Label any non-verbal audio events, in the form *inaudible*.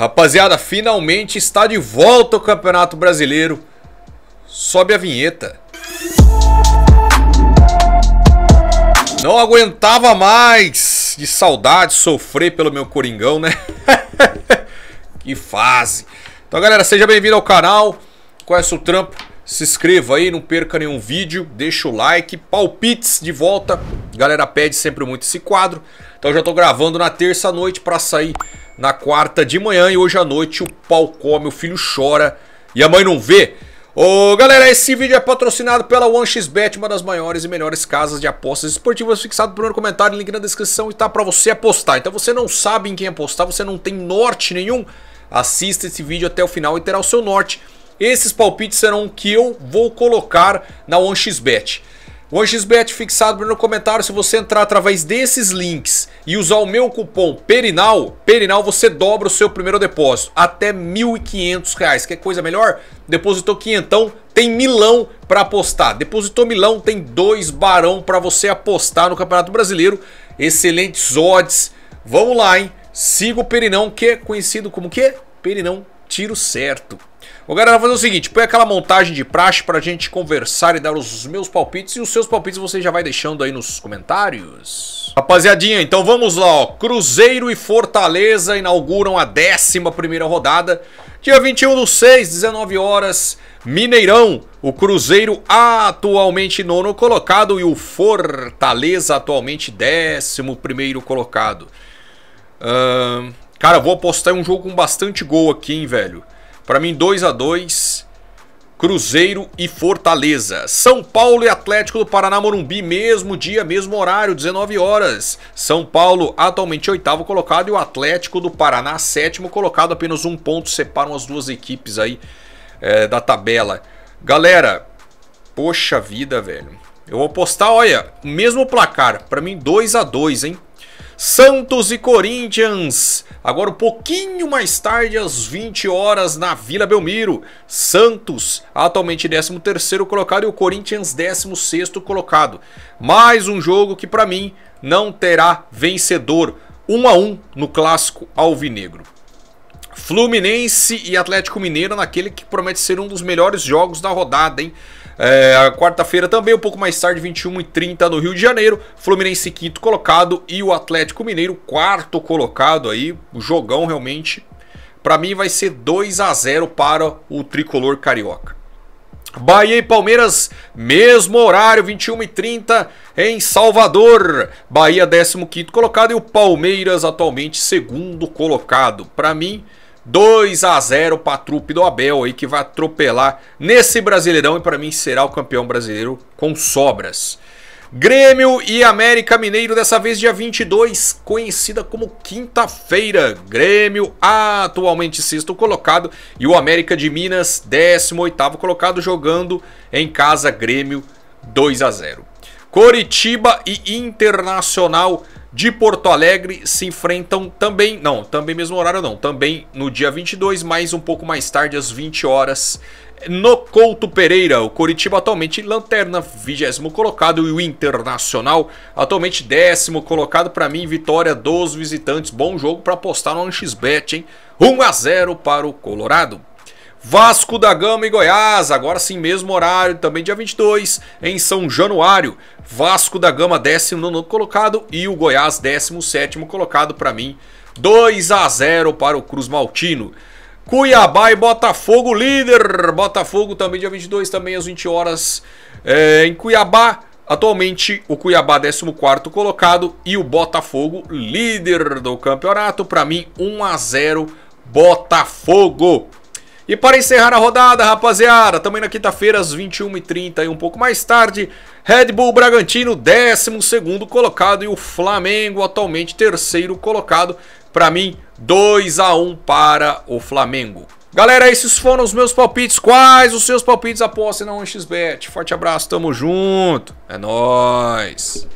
Rapaziada, finalmente está de volta o Campeonato Brasileiro. Sobe a vinheta. Não aguentava mais de saudade sofrer pelo meu Coringão, né? *laughs* que fase. Então, galera, seja bem-vindo ao canal. Conhece o trampo? Se inscreva aí, não perca nenhum vídeo, deixa o like, palpites de volta. Galera, pede sempre muito esse quadro. Então eu já tô gravando na terça noite para sair na quarta de manhã e hoje à noite o pau come, o filho chora e a mãe não vê. Ô galera, esse vídeo é patrocinado pela OneXBet, uma das maiores e melhores casas de apostas esportivas. Fixado no primeiro comentário, link na descrição e tá para você apostar. Então você não sabe em quem apostar, você não tem norte nenhum. Assista esse vídeo até o final e terá o seu norte. Esses palpites serão que eu vou colocar na OneXBet. O XBET é fixado no comentário, se você entrar através desses links e usar o meu cupom PERINAL, PERINAL você dobra o seu primeiro depósito, até R$ 1.500. Quer coisa melhor? Depositou quinhentão, tem milão para apostar. Depositou milão, tem dois barão para você apostar no Campeonato Brasileiro. Excelentes odds. Vamos lá, hein? Siga o Perinão, que é conhecido como que? Perinão Tiro Certo. Bom, galera, vou fazer o seguinte: põe aquela montagem de praxe pra gente conversar e dar os meus palpites. E os seus palpites você já vai deixando aí nos comentários. Rapaziadinha, então vamos lá, ó. Cruzeiro e Fortaleza inauguram a 11 rodada. Dia 21 do 6, 19 horas, Mineirão. O Cruzeiro atualmente nono colocado e o Fortaleza atualmente décimo primeiro colocado. Uh, cara, vou apostar em um jogo com bastante gol aqui, hein, velho. Para mim, 2 a 2 Cruzeiro e Fortaleza. São Paulo e Atlético do Paraná Morumbi, mesmo dia, mesmo horário, 19 horas. São Paulo atualmente oitavo colocado e o Atlético do Paraná sétimo colocado. Apenas um ponto separam as duas equipes aí é, da tabela. Galera, poxa vida, velho. Eu vou postar, olha, mesmo placar. Para mim, 2 a 2 hein? Santos e Corinthians. Agora um pouquinho mais tarde, às 20 horas, na Vila Belmiro. Santos, atualmente 13º colocado e o Corinthians 16º colocado. Mais um jogo que para mim não terá vencedor. 1 um a 1 um no clássico alvinegro. Fluminense e Atlético Mineiro naquele que promete ser um dos melhores jogos da rodada, hein? É, Quarta-feira também, um pouco mais tarde, 21h30 no Rio de Janeiro. Fluminense quinto colocado e o Atlético Mineiro quarto colocado aí. O jogão realmente. Para mim vai ser 2 a 0 para o tricolor carioca. Bahia e Palmeiras, mesmo horário, 21h30 em Salvador. Bahia 15 colocado e o Palmeiras atualmente segundo colocado. Para mim, 2 a 0 para a trupe do Abel aí que vai atropelar nesse Brasileirão e para mim será o campeão brasileiro com sobras. Grêmio e América Mineiro, dessa vez dia 22, conhecida como quinta-feira. Grêmio atualmente sexto colocado e o América de Minas, 18º colocado, jogando em casa Grêmio 2 a 0. Coritiba e Internacional de Porto Alegre se enfrentam também, não, também mesmo horário não, também no dia 22, mas um pouco mais tarde, às 20 horas, no Couto Pereira. O Coritiba atualmente lanterna, vigésimo colocado, e o Internacional atualmente décimo colocado. Para mim, vitória dos visitantes. Bom jogo para apostar no Anxisbet, hein? 1 a 0 para o Colorado. Vasco da Gama e Goiás, agora sim, mesmo horário, também dia 22, em São Januário. Vasco da Gama, 19 colocado e o Goiás, 17 colocado para mim. 2 a 0 para o Cruz Maltino. Cuiabá e Botafogo, líder. Botafogo também, dia 22, também às 20 horas é, em Cuiabá. Atualmente, o Cuiabá 14 colocado e o Botafogo líder do campeonato. Para mim, 1 a 0 Botafogo. E para encerrar a rodada, rapaziada, também na quinta-feira, tá às 21h30 e um pouco mais tarde, Red Bull Bragantino, 12 colocado, e o Flamengo, atualmente terceiro colocado. Para mim, 2 a 1 para o Flamengo. Galera, esses foram os meus palpites. Quais os seus palpites após? na 1xBet? Forte abraço, tamo junto. É nóis.